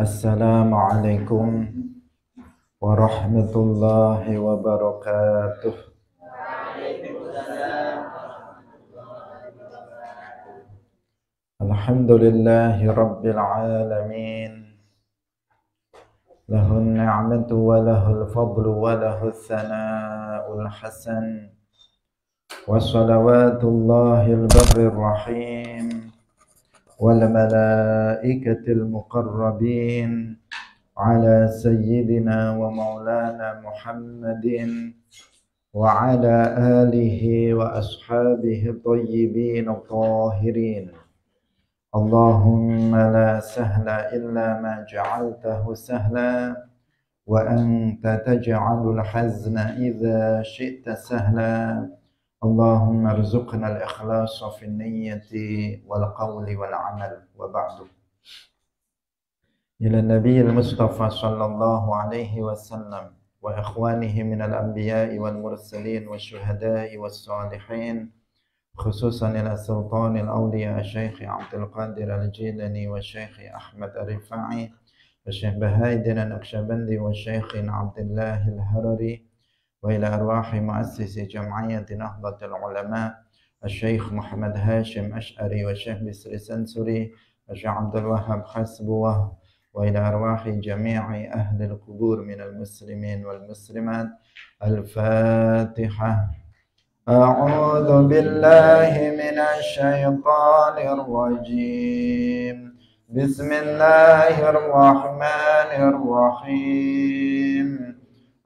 السلام عليكم ورحمة الله وبركاته الحمد لله رب العالمين له النعمة وله الفضل وله الثناء الحسن وصلوات الله البر الرحيم والملائكة المقربين على سيدنا ومولانا محمد وعلى آله وأصحابه الطيبين الطاهرين اللهم لا سهل إلا ما جعلته سهلا وأنت تجعل الحزن إذا شئت سهلا اللهم ارزقنا الإخلاص في النية والقول والعمل وبعد إلى النبي المصطفى صلى الله عليه وسلم وإخوانه من الأنبياء والمرسلين والشهداء والصالحين خصوصا إلى سلطان الأولياء الشيخ عبد القادر الجيلاني والشيخ أحمد الرفاعي والشيخ بهايدن الدين النقشبندي والشيخ عبد الله الهرري وإلى أرواح مؤسس جمعية نهضة العلماء الشيخ محمد هاشم أشعري والشيخ بسر سنسوري الشيخ عبد الوهاب حسبوه وإلى أرواح جميع أهل القبور من المسلمين والمسلمات الفاتحة أعوذ بالله من الشيطان الرجيم بسم الله الرحمن الرحيم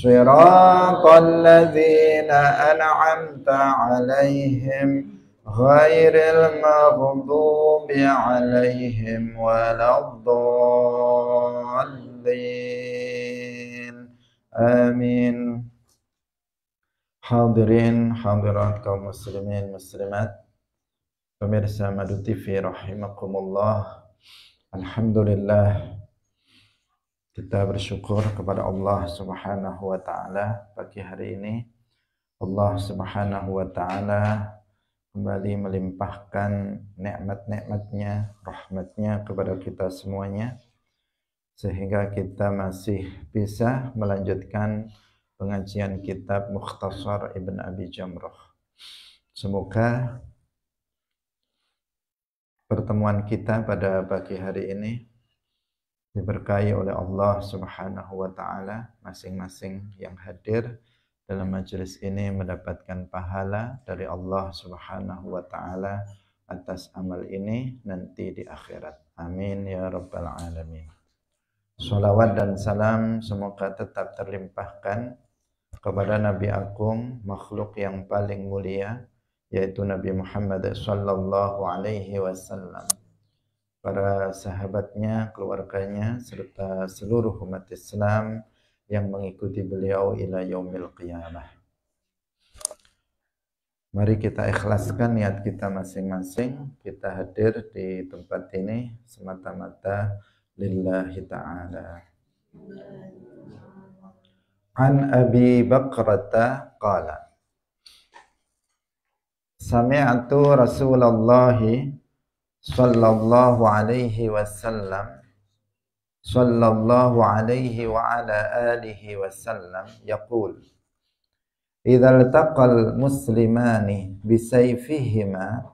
صراط الذين أنعمت عليهم غير المغضوب عليهم ولا الضالين آمين حاضرين حاضرات كم مسلمين مسلمات pemirsa رحمكم الله الحمد لله Kita bersyukur kepada Allah Subhanahu wa taala pagi hari ini Allah Subhanahu wa taala kembali melimpahkan nikmat-nikmatnya, rahmatnya kepada kita semuanya sehingga kita masih bisa melanjutkan pengajian kitab Mukhtasar Ibn Abi Jamrah. Semoga pertemuan kita pada pagi hari ini diberkahi oleh Allah Subhanahu wa taala masing-masing yang hadir dalam majelis ini mendapatkan pahala dari Allah Subhanahu wa taala atas amal ini nanti di akhirat. Amin ya rabbal alamin. Salawat dan salam semoga tetap terlimpahkan kepada Nabi Agung, makhluk yang paling mulia, yaitu Nabi Muhammad sallallahu alaihi wasallam para sahabatnya, keluarganya, serta seluruh umat Islam yang mengikuti beliau ila yaumil qiyamah. Mari kita ikhlaskan niat kita masing-masing. Kita hadir di tempat ini semata-mata lillahi ta'ala. An Abi Bakrata qala Sami'atu Rasulullah صلى الله عليه وسلم صلى الله عليه وعلى آله وسلم يقول إذا التقى المسلمان بسيفهما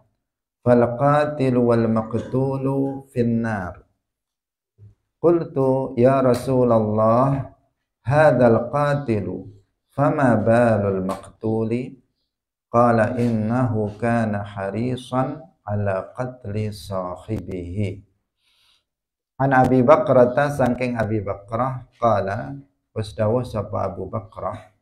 فالقاتل والمقتول في النار قلت يا رسول الله هذا القاتل فما بال المقتول قال إنه كان حريصا ala qatli sahibihi An Abi Bakrata sangking Abi Bakrah qala wasdawu sapa Abu Bakrah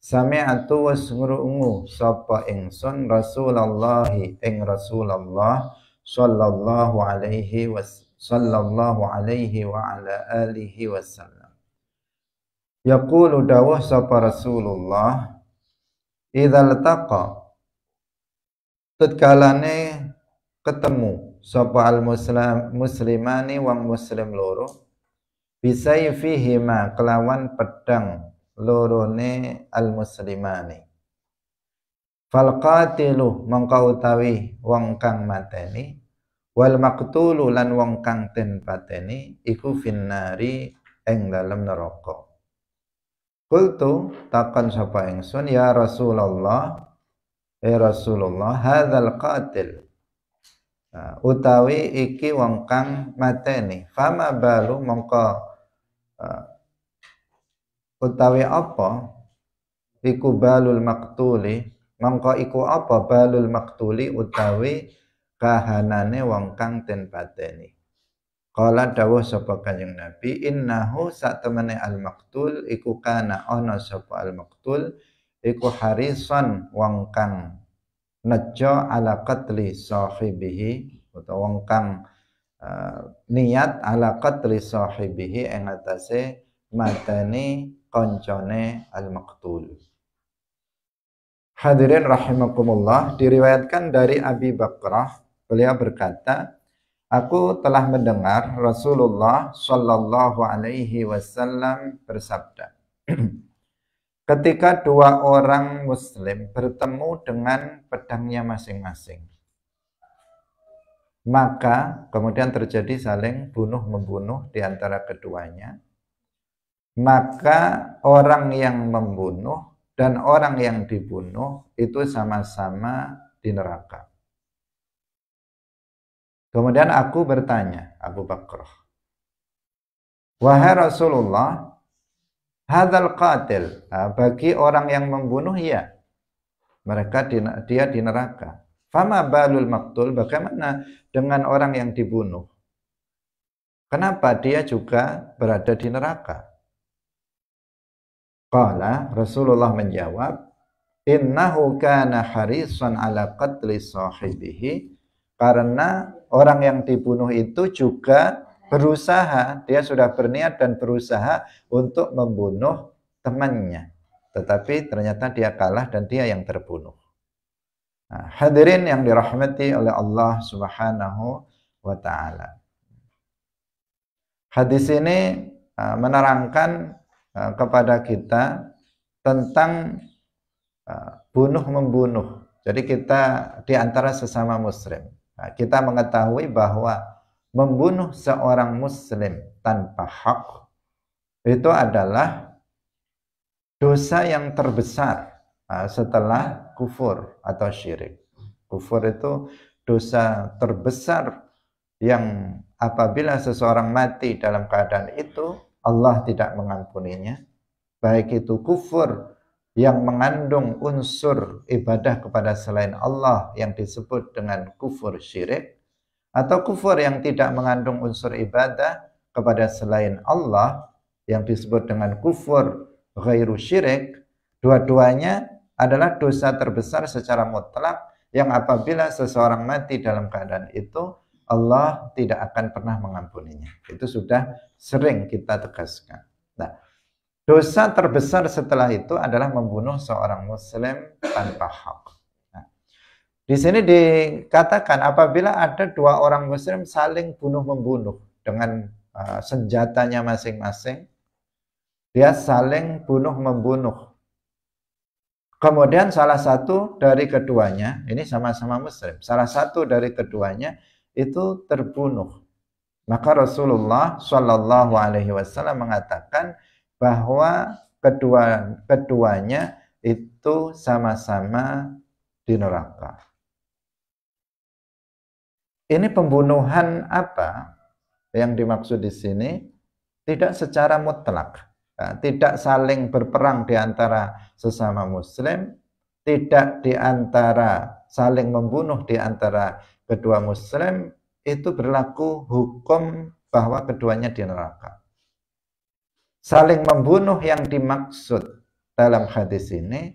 Sami'atu ngurungu sapa ingsun Rasulallahi ing Rasulullah sallallahu alaihi was sallallahu alaihi wa ala alihi wasallam Yaqulu dawah sapa Rasulullah Idzal taqa tatkalane ketemu sapa al muslim muslimani wang muslim loro bisa ma kelawan pedang lorone al muslimani fal qatilu mangka utawi wong kang mateni wal maqtulu lan wong kang ten pateni iku finnari ing dalem neraka Kultu takon sapa ingsun ya Rasulullah Ya Rasulullah hadzal qatil Nah, utawi iki wong kang mateni fama balu mongko uh, utawi apa iku balul maktuli mongko iku apa balul maktuli utawi kahanane wong kang den pateni Kala dawuh sapa Kanjeng Nabi innahu satemene al maktul iku kana ana sapa al maktul iku harisan wong kang nejo ala qatli sahibihi utawa wong kang uh, niat ala qatli sahibihi ing atase mateni koncone al maqtul Hadirin rahimakumullah diriwayatkan dari Abi Bakrah beliau berkata Aku telah mendengar Rasulullah Shallallahu Alaihi Wasallam bersabda ketika dua orang muslim bertemu dengan pedangnya masing-masing maka kemudian terjadi saling bunuh membunuh di antara keduanya maka orang yang membunuh dan orang yang dibunuh itu sama-sama di neraka kemudian aku bertanya Abu Bakar wahai Rasulullah Hadal qatil. Nah, bagi orang yang membunuh ya mereka di, dia di neraka. Fama balul maktul bagaimana dengan orang yang dibunuh? Kenapa dia juga berada di neraka? Qala Rasulullah menjawab, "Innahu kana harisan ala qatli sahibihi." Karena orang yang dibunuh itu juga berusaha, dia sudah berniat dan berusaha untuk membunuh temannya. Tetapi ternyata dia kalah dan dia yang terbunuh. Nah, hadirin yang dirahmati oleh Allah Subhanahu wa taala. Hadis ini uh, menerangkan uh, kepada kita tentang uh, bunuh membunuh. Jadi kita di antara sesama muslim, nah, kita mengetahui bahwa membunuh seorang muslim tanpa hak itu adalah dosa yang terbesar ah, setelah kufur atau syirik. Kufur itu dosa terbesar yang apabila seseorang mati dalam keadaan itu Allah tidak mengampuninya. Baik itu kufur yang mengandung unsur ibadah kepada selain Allah yang disebut dengan kufur syirik atau kufur yang tidak mengandung unsur ibadah kepada selain Allah yang disebut dengan kufur ghairu syirik dua-duanya adalah dosa terbesar secara mutlak yang apabila seseorang mati dalam keadaan itu Allah tidak akan pernah mengampuninya itu sudah sering kita tegaskan nah dosa terbesar setelah itu adalah membunuh seorang muslim tanpa hak di sini dikatakan apabila ada dua orang muslim saling bunuh-membunuh dengan uh, senjatanya masing-masing, dia saling bunuh-membunuh. Kemudian salah satu dari keduanya, ini sama-sama muslim, salah satu dari keduanya itu terbunuh. Maka Rasulullah Shallallahu Alaihi Wasallam mengatakan bahwa kedua keduanya itu sama-sama di neraka. Ini pembunuhan apa yang dimaksud di sini? Tidak secara mutlak, nah, tidak saling berperang di antara sesama muslim, tidak di antara saling membunuh di antara kedua muslim, itu berlaku hukum bahwa keduanya di neraka. Saling membunuh yang dimaksud dalam hadis ini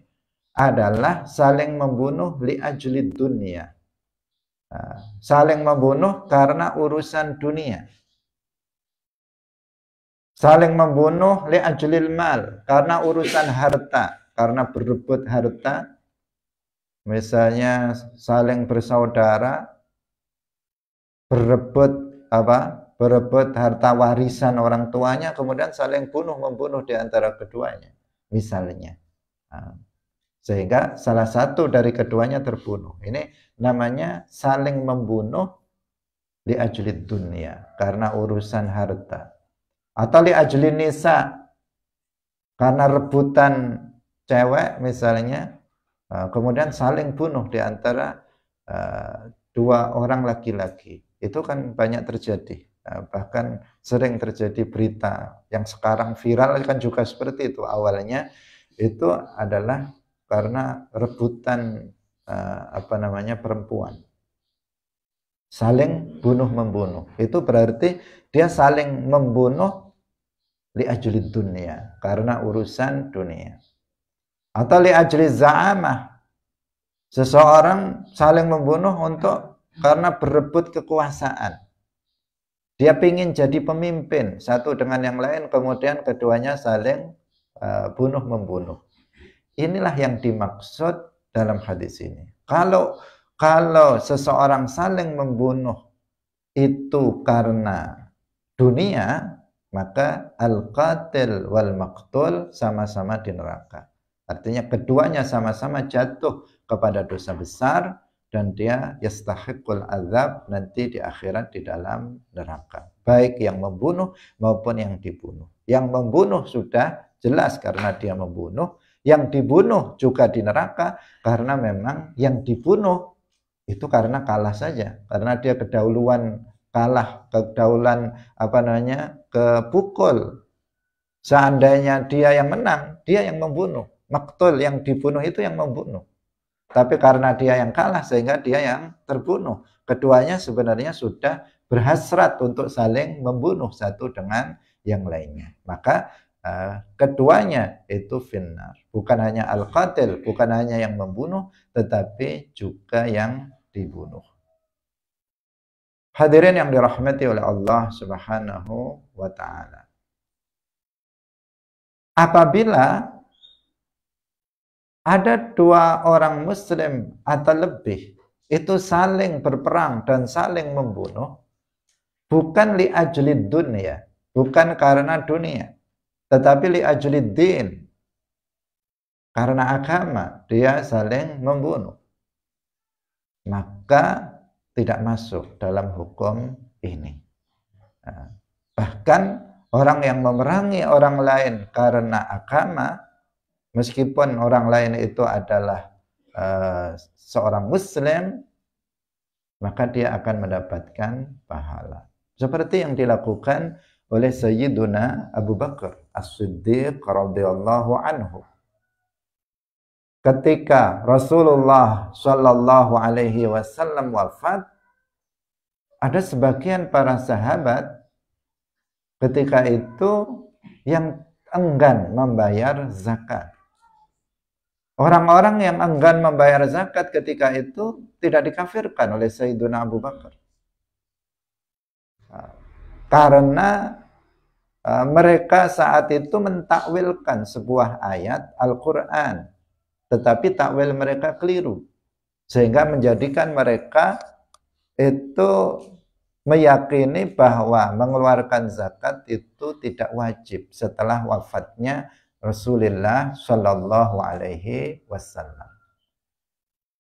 adalah saling membunuh li ajli dunia Nah, saling membunuh karena urusan dunia. Saling membunuh ajlil mal karena urusan harta, karena berebut harta. Misalnya saling bersaudara berebut apa? Berebut harta warisan orang tuanya kemudian saling bunuh membunuh di antara keduanya. Misalnya. Nah, sehingga salah satu dari keduanya terbunuh. Ini namanya saling membunuh li ajli dunia karena urusan harta atau li ajli nisa karena rebutan cewek misalnya eh, kemudian saling bunuh di antara eh, dua orang laki-laki itu kan banyak terjadi eh, bahkan sering terjadi berita yang sekarang viral kan juga seperti itu awalnya itu adalah karena rebutan uh, apa namanya perempuan. Saling bunuh membunuh. Itu berarti dia saling membunuh li ajli dunia karena urusan dunia. Atau li ajli za'amah. Seseorang saling membunuh untuk karena berebut kekuasaan. Dia ingin jadi pemimpin satu dengan yang lain, kemudian keduanya saling uh, eh, bunuh membunuh. Inilah yang dimaksud dalam hadis ini. Kalau kalau seseorang saling membunuh itu karena dunia, maka al-qatil wal maqtul sama-sama di neraka. Artinya keduanya sama-sama jatuh kepada dosa besar dan dia yastahiqul azab nanti di akhirat di dalam neraka. Baik yang membunuh maupun yang dibunuh. Yang membunuh sudah jelas karena dia membunuh, yang dibunuh juga di neraka karena memang yang dibunuh itu karena kalah saja karena dia kedauluan kalah kedaulan apa namanya kepukul seandainya dia yang menang dia yang membunuh maktul yang dibunuh itu yang membunuh tapi karena dia yang kalah sehingga dia yang terbunuh keduanya sebenarnya sudah berhasrat untuk saling membunuh satu dengan yang lainnya maka Ah, keduanya itu finnar. Bukan hanya al-qatil, bukan hanya yang membunuh, tetapi juga yang dibunuh. Hadirin yang dirahmati oleh Allah Subhanahu wa taala. Apabila ada dua orang muslim atau lebih itu saling berperang dan saling membunuh bukan li ajli dunia, bukan karena dunia tetapi li ajli din, karena agama dia saling membunuh. Maka tidak masuk dalam hukum ini. Nah, bahkan orang yang memerangi orang lain karena agama, meskipun orang lain itu adalah uh, seorang Muslim, maka dia akan mendapatkan pahala. Seperti yang dilakukan oleh Sayyiduna Abu Bakar As-Siddiq radhiyallahu anhu. Ketika Rasulullah Shallallahu alaihi wasallam wafat, ada sebagian para sahabat ketika itu yang enggan membayar zakat. Orang-orang yang enggan membayar zakat ketika itu tidak dikafirkan oleh Sayyiduna Abu Bakar. Nah, karena Eh, mereka saat itu mentakwilkan sebuah ayat Al-Quran. Tetapi takwil mereka keliru. Sehingga menjadikan mereka itu meyakini bahwa mengeluarkan zakat itu tidak wajib setelah wafatnya Rasulullah Shallallahu Alaihi Wasallam.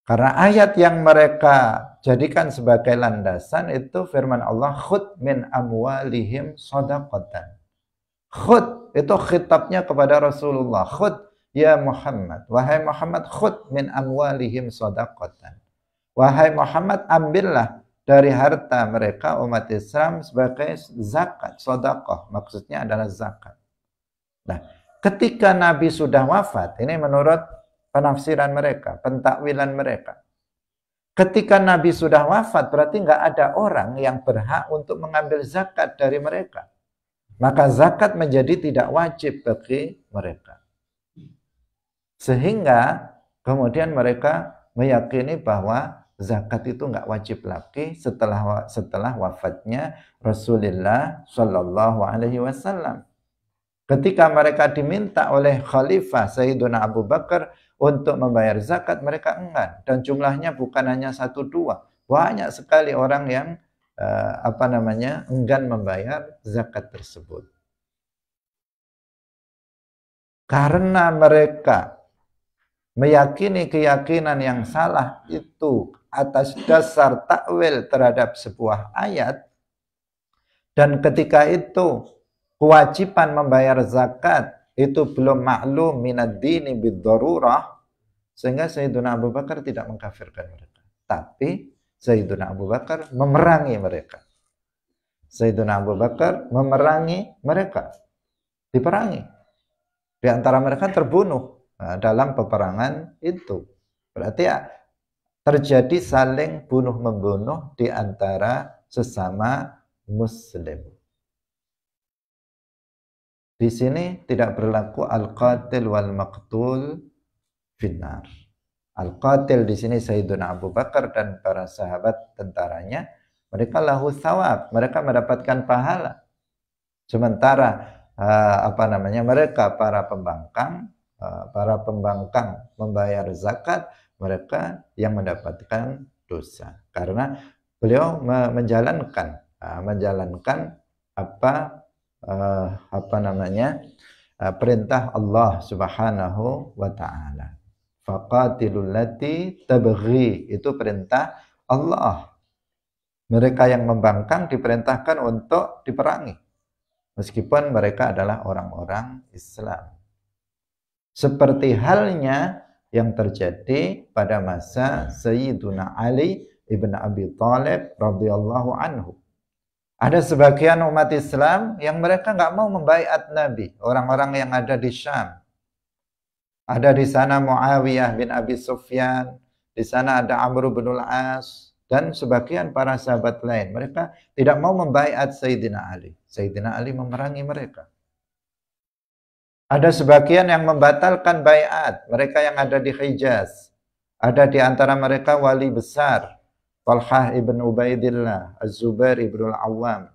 Karena ayat yang mereka jadikan sebagai landasan itu firman Allah, khut min amwalihim sodakotan. Khud itu khitabnya kepada Rasulullah. Khud ya Muhammad. Wahai Muhammad, khud min amwalihim sadaqatan. Wahai Muhammad, ambillah dari harta mereka umat Islam sebagai zakat, sedekah. Maksudnya adalah zakat. Nah, ketika Nabi sudah wafat, ini menurut penafsiran mereka, pentakwilan mereka. Ketika Nabi sudah wafat, berarti nggak ada orang yang berhak untuk mengambil zakat dari mereka. Maka zakat menjadi tidak wajib bagi mereka. Sehingga kemudian mereka meyakini bahwa zakat itu nggak wajib lagi setelah setelah wafatnya Rasulullah Shallallahu Alaihi Wasallam. Ketika mereka diminta oleh Khalifah Sayyiduna Abu Bakar untuk membayar zakat, mereka enggan dan jumlahnya bukan hanya satu dua, banyak sekali orang yang uh, apa namanya enggan membayar zakat tersebut. Karena mereka meyakini keyakinan yang salah itu atas dasar takwil terhadap sebuah ayat dan ketika itu kewajiban membayar zakat itu belum maklum minad dini bid sehingga Sayyidina Abu Bakar tidak mengkafirkan mereka tapi Sayyidina Abu Bakar memerangi mereka. Sayyidina Abu Bakar memerangi mereka. Diperangi. Di antara mereka terbunuh nah, dalam peperangan itu. Berarti ya, terjadi saling bunuh-membunuh di antara sesama muslim. Di sini tidak berlaku al-qatil wal maqtul finnar. Al-Qatil di sini Sayyiduna Abu Bakar dan para sahabat tentaranya, mereka lahu sawab mereka mendapatkan pahala. Sementara uh, apa namanya mereka para pembangkang, uh, para pembangkang membayar zakat, mereka yang mendapatkan dosa. Karena beliau menjalankan uh, menjalankan apa uh, apa namanya uh, perintah Allah Subhanahu wa taala faqatilul tabghi itu perintah Allah mereka yang membangkang diperintahkan untuk diperangi meskipun mereka adalah orang-orang Islam seperti halnya yang terjadi pada masa Sayyiduna Ali ibn Abi Thalib radhiyallahu anhu ada sebagian umat Islam yang mereka nggak mau membaiat Nabi orang-orang yang ada di Syam ada di sana Muawiyah bin Abi Sufyan, di sana ada Amr bin Al-As dan sebagian para sahabat lain. Mereka tidak mau membaiat Sayyidina Ali. Sayyidina Ali memerangi mereka. Ada sebagian yang membatalkan baiat, mereka yang ada di Hijaz. Ada di antara mereka wali besar, Talhah ibn Ubaidillah, Az-Zubair ibn Al-Awwam.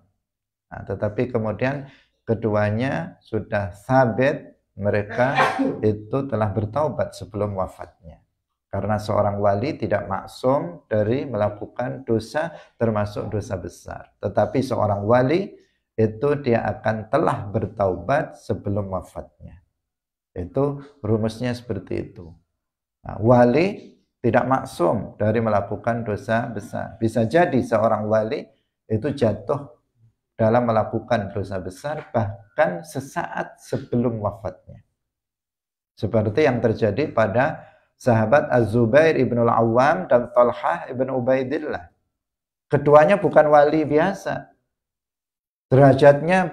Nah, tetapi kemudian keduanya sudah sabit mereka itu telah bertaubat sebelum wafatnya. Karena seorang wali tidak maksum dari melakukan dosa termasuk dosa besar. Tetapi seorang wali itu dia akan telah bertaubat sebelum wafatnya. Itu rumusnya seperti itu. Nah, wali tidak maksum dari melakukan dosa besar. Bisa jadi seorang wali itu jatuh dalam melakukan dosa besar bahkan sesaat sebelum wafatnya. Seperti yang terjadi pada sahabat Az-Zubair ibn al-Awwam dan Talhah ibn Ubaidillah. Keduanya bukan wali biasa. Derajatnya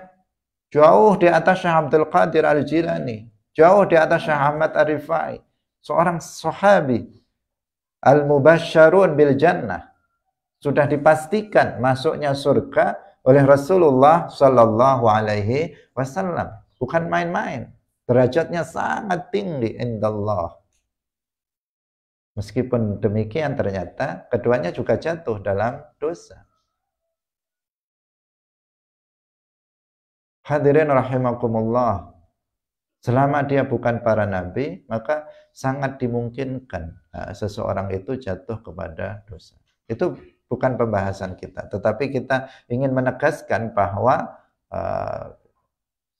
jauh di atas Syah Abdul Qadir Al-Jilani, jauh di atas Syah Ahmad Arifai, seorang sahabi al mubasyarun bil Jannah. Sudah dipastikan masuknya surga oleh Rasulullah Shallallahu Alaihi Wasallam. Bukan main-main. Derajatnya sangat tinggi indallah. Meskipun demikian ternyata keduanya juga jatuh dalam dosa. Hadirin rahimakumullah. Selama dia bukan para nabi, maka sangat dimungkinkan eh, seseorang itu jatuh kepada dosa. Itu bukan pembahasan kita. Tetapi kita ingin menegaskan bahwa uh,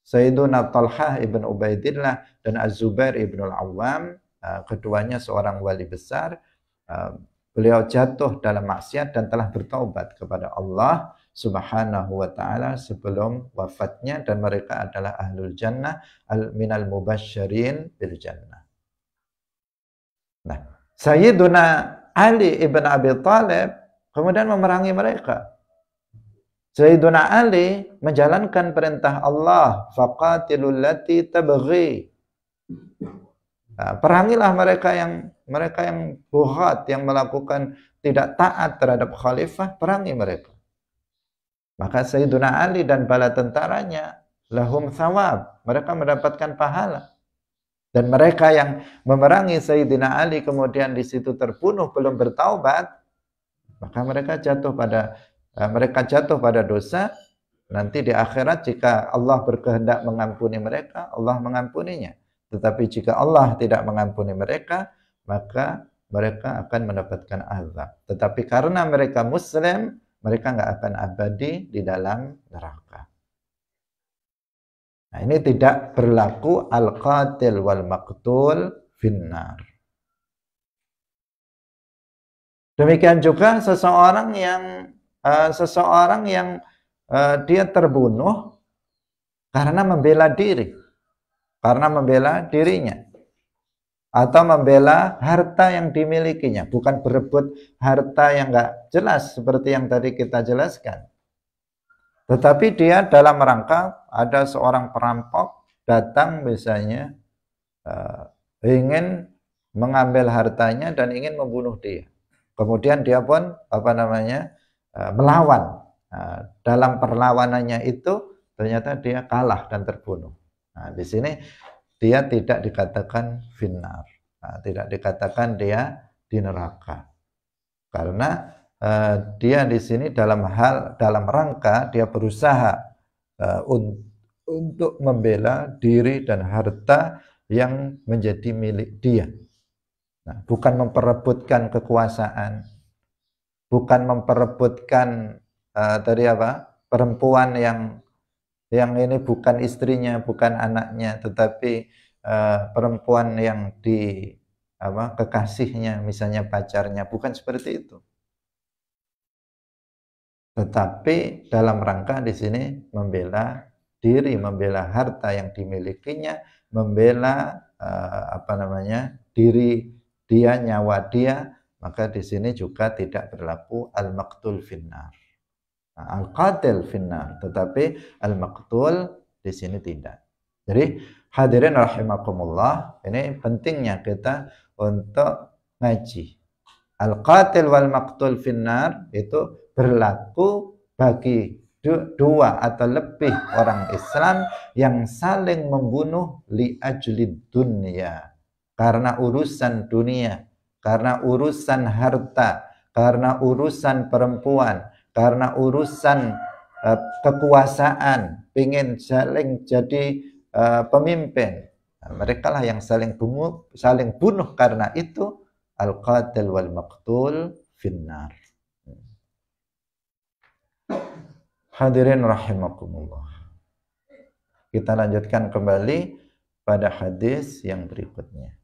Sayyiduna Talhah ibn Ubaidillah dan Az-Zubair ibn Al-Awwam, uh, keduanya seorang wali besar, uh, beliau jatuh dalam maksiat dan telah bertaubat kepada Allah Subhanahu wa taala sebelum wafatnya dan mereka adalah ahlul jannah al minal mubasyirin bil jannah. Nah, Sayyiduna Ali ibn Abi Talib kemudian memerangi mereka. Sayyiduna Ali menjalankan perintah Allah, faqatilul lati tabghi. Nah, perangilah mereka yang mereka yang buhat, yang melakukan tidak taat terhadap khalifah, perangi mereka. Maka Sayyiduna Ali dan bala tentaranya lahum thawab, mereka mendapatkan pahala. Dan mereka yang memerangi Sayyidina Ali kemudian di situ terbunuh belum bertaubat, maka mereka jatuh pada eh, mereka jatuh pada dosa nanti di akhirat jika Allah berkehendak mengampuni mereka Allah mengampuninya tetapi jika Allah tidak mengampuni mereka maka mereka akan mendapatkan azab tetapi karena mereka muslim mereka nggak akan abadi di dalam neraka nah ini tidak berlaku al-qatil wal maqtul finnar Demikian juga seseorang yang uh, seseorang yang uh, dia terbunuh karena membela diri, karena membela dirinya atau membela harta yang dimilikinya, bukan berebut harta yang nggak jelas seperti yang tadi kita jelaskan. Tetapi dia dalam rangka ada seorang perampok datang misalnya uh, eh, ingin mengambil hartanya dan ingin membunuh dia. Kemudian dia pun apa namanya e, melawan. E, dalam perlawanannya itu ternyata dia kalah dan terbunuh. Nah, di sini dia tidak dikatakan finar, nah, tidak dikatakan dia di neraka, karena eh, dia di sini dalam hal dalam rangka dia berusaha eh, un, untuk membela diri dan harta yang menjadi milik dia. Nah, bukan memperebutkan kekuasaan, bukan memperebutkan uh, tadi apa perempuan yang yang ini bukan istrinya, bukan anaknya, tetapi uh, perempuan yang di apa kekasihnya, misalnya pacarnya, bukan seperti itu. Tetapi dalam rangka di sini membela diri, membela harta yang dimilikinya, membela uh, apa namanya diri dia, nyawa dia, maka di sini juga tidak berlaku al maktul finnar. Nah, al-qatil finnar, tetapi al maktul di sini tidak. Jadi hadirin rahimakumullah, ini pentingnya kita untuk ngaji. Al-qatil wal maktul finnar itu berlaku bagi dua atau lebih orang Islam yang saling membunuh li ajli dunia karena urusan dunia, karena urusan harta, karena urusan perempuan, karena urusan uh, kekuasaan, ingin saling jadi uh, pemimpin. Nah, mereka lah yang saling bunuh, saling bunuh karena itu al-qatil wal maqtul finnar. Hadirin rahimakumullah. Kita lanjutkan kembali pada hadis yang berikutnya.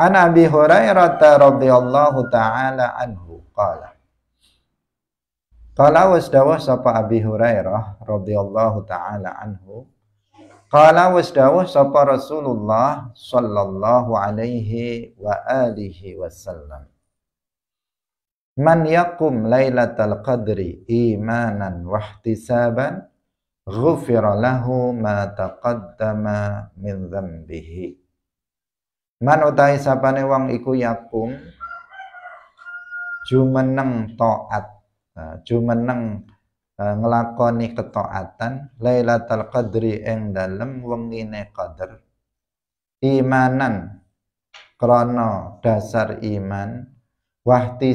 عن أبي هريرة رضي الله تعالى عنه قال قال واستوى صفا أبي هريرة رضي الله تعالى عنه قال واستوى صفا رسول الله صلى الله عليه وآله وسلم من يقم ليلة القدر إيمانا واحتسابا غفر له ما تقدم من ذنبه Man utahi sapane wong iku yakum jumeneng taat. Jumeneng ngelakoni ketaatan Lailatul Qadri ing dalem wengine qadar. Imanan krana dasar iman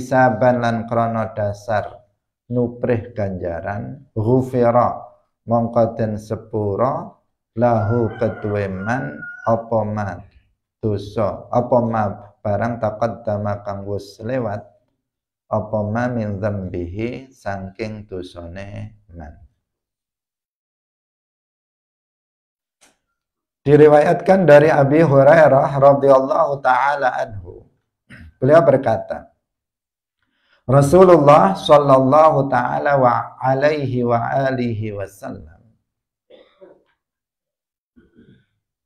saban lan krana dasar nuprih ganjaran ghufira mongko den sepura lahu ketuwe man apa dosa apa ma barang takut kang wis lewat apa ma min dzambihi saking dosane man Diriwayatkan dari Abi Hurairah radhiyallahu taala anhu. Beliau berkata, Rasulullah sallallahu taala wa alaihi wa alihi wasallam.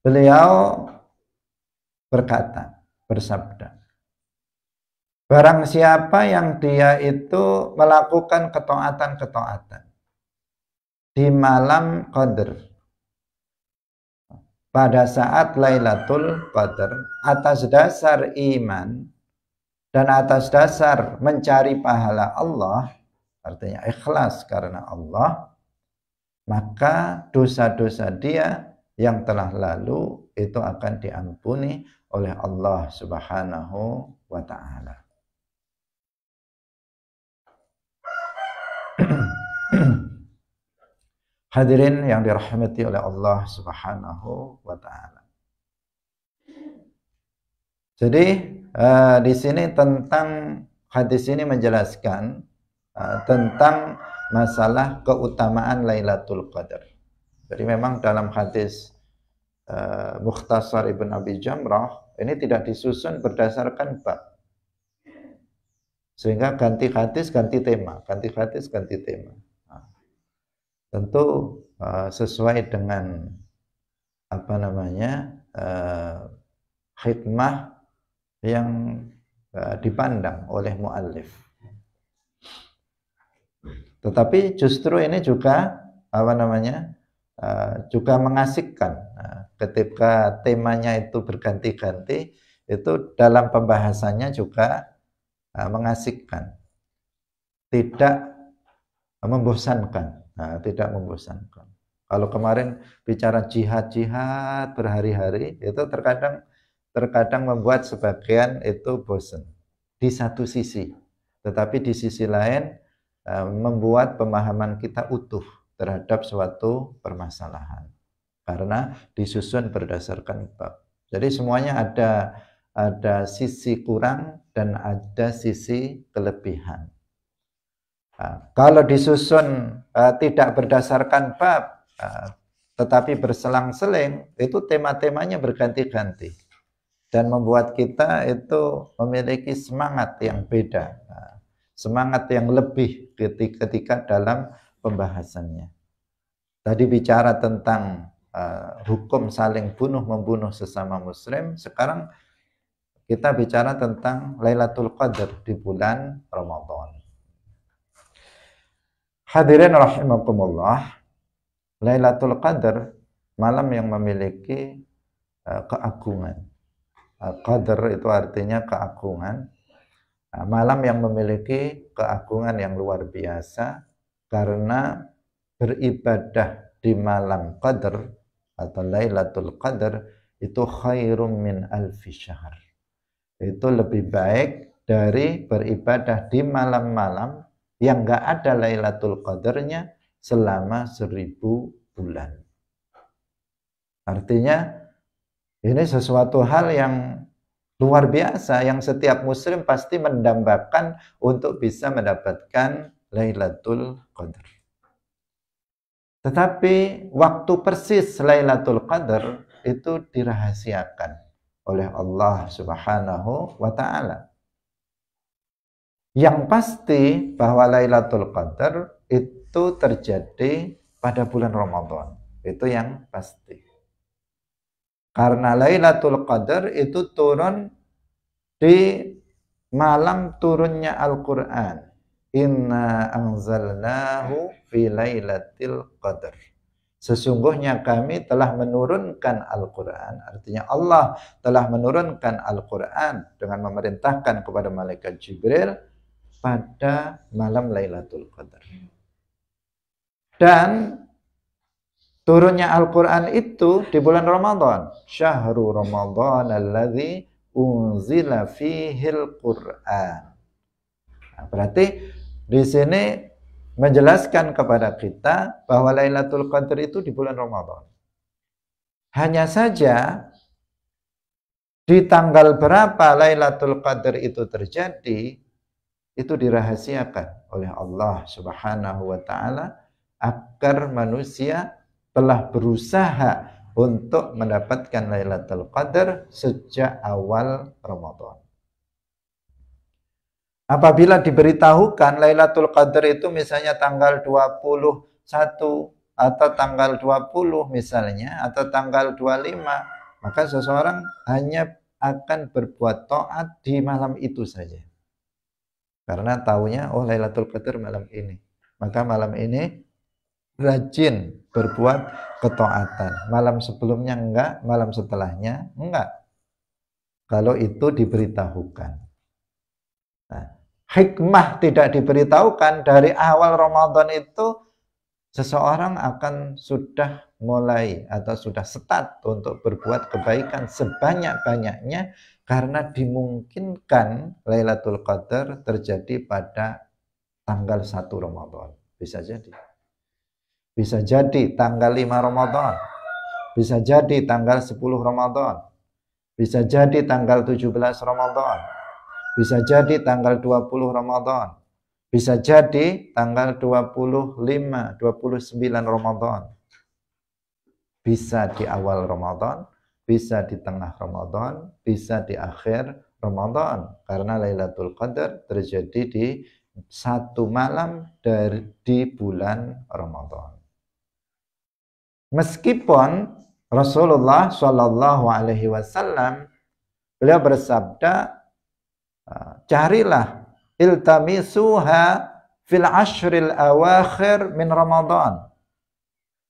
Beliau berkata, bersabda. Barang siapa yang dia itu melakukan ketaatan-ketaatan di malam Qadar pada saat Lailatul Qadar atas dasar iman dan atas dasar mencari pahala Allah artinya ikhlas karena Allah maka dosa-dosa dia yang telah lalu itu akan diampuni oleh Allah Subhanahu wa taala. Hadirin yang dirahmati oleh Allah Subhanahu wa taala. Jadi uh, di sini tentang hadis ini menjelaskan uh, tentang masalah keutamaan Lailatul Qadar. Jadi memang dalam hadis Eh, Mukhtasar Ibn Abi Jamrah ini tidak disusun berdasarkan bab. Sehingga ganti hadis, ganti tema, ganti hadis, ganti tema. Nah, tentu eh, sesuai dengan apa namanya uh, eh, hikmah yang dipandang oleh mualif. Tetapi justru ini juga apa namanya juga mengasikkan ketika temanya itu berganti-ganti itu dalam pembahasannya juga ah, mengasikkan tidak membosankan nah, tidak membosankan kalau kemarin bicara jihad-jihad berhari-hari itu terkadang terkadang membuat sebagian itu bosan di satu sisi tetapi di sisi lain ah, membuat pemahaman kita utuh terhadap suatu permasalahan karena disusun berdasarkan bab. Jadi semuanya ada ada sisi kurang dan ada sisi kelebihan. Nah, kalau disusun uh, tidak berdasarkan bab, uh, tetapi berselang-seling, itu tema-temanya berganti-ganti dan membuat kita itu memiliki semangat yang beda, uh, semangat yang lebih ketika, ketika dalam pembahasannya. Tadi bicara tentang uh, hukum saling bunuh membunuh sesama muslim sekarang kita bicara tentang Lailatul Qadar di bulan Ramadan Hadirin rahimakumullah Lailatul Qadar malam yang memiliki uh, keagungan uh, Qadar itu artinya keagungan malam yang memiliki keagungan yang luar biasa karena beribadah di malam Qadar atau Lailatul Qadar itu khairum min alfi syahr. Itu lebih baik dari beribadah di malam-malam yang enggak ada Lailatul Qadarnya selama seribu bulan. Artinya ini sesuatu hal yang luar biasa yang setiap muslim pasti mendambakan untuk bisa mendapatkan Lailatul Qadar. Tetapi waktu persis Lailatul Qadar itu dirahasiakan oleh Allah Subhanahu wa taala. Yang pasti bahwa Lailatul Qadar itu terjadi pada bulan Ramadan. Itu yang pasti. Karena Lailatul Qadar itu turun di malam turunnya Al-Qur'an. Inna anzalnahu fi lailatul qadar. Sesungguhnya kami telah menurunkan Al-Quran. Artinya Allah telah menurunkan Al-Quran dengan memerintahkan kepada Malaikat Jibril pada malam Lailatul Qadar. Dan turunnya Al-Quran itu di bulan Ramadan. Syahru Ramadan alladhi unzila fihil Qur'an. Nah, berarti di sini menjelaskan kepada kita bahwa Lailatul Qadar itu di bulan Ramadan. Hanya saja di tanggal berapa Lailatul Qadar itu terjadi itu dirahasiakan oleh Allah Subhanahu wa taala agar manusia telah berusaha untuk mendapatkan Lailatul Qadar sejak awal Ramadan. Apabila diberitahukan Lailatul Qadar itu misalnya tanggal 21 atau tanggal 20 misalnya atau tanggal 25, maka seseorang hanya akan berbuat taat di malam itu saja. Karena tahunya oh Lailatul Qadar malam ini. Maka malam ini rajin berbuat ketaatan. Malam sebelumnya enggak, malam setelahnya enggak. Kalau itu diberitahukan. Nah, hikmah tidak diberitahukan dari awal Ramadan itu seseorang akan sudah mulai atau sudah setat untuk berbuat kebaikan sebanyak-banyaknya karena dimungkinkan Lailatul Qadar terjadi pada tanggal 1 Ramadan. Bisa jadi. Bisa jadi tanggal 5 Ramadan. Bisa jadi tanggal 10 Ramadan. Bisa jadi tanggal 17 Ramadan bisa jadi tanggal 20 Ramadan. Bisa jadi tanggal 25, 29 Ramadan. Bisa di awal Ramadan, bisa di tengah Ramadan, bisa di akhir Ramadan. Karena Lailatul Qadar terjadi di satu malam dari di bulan Ramadan. Meskipun Rasulullah Shallallahu Alaihi Wasallam beliau bersabda carilah iltamisuha fil ashril awakhir min Ramadan.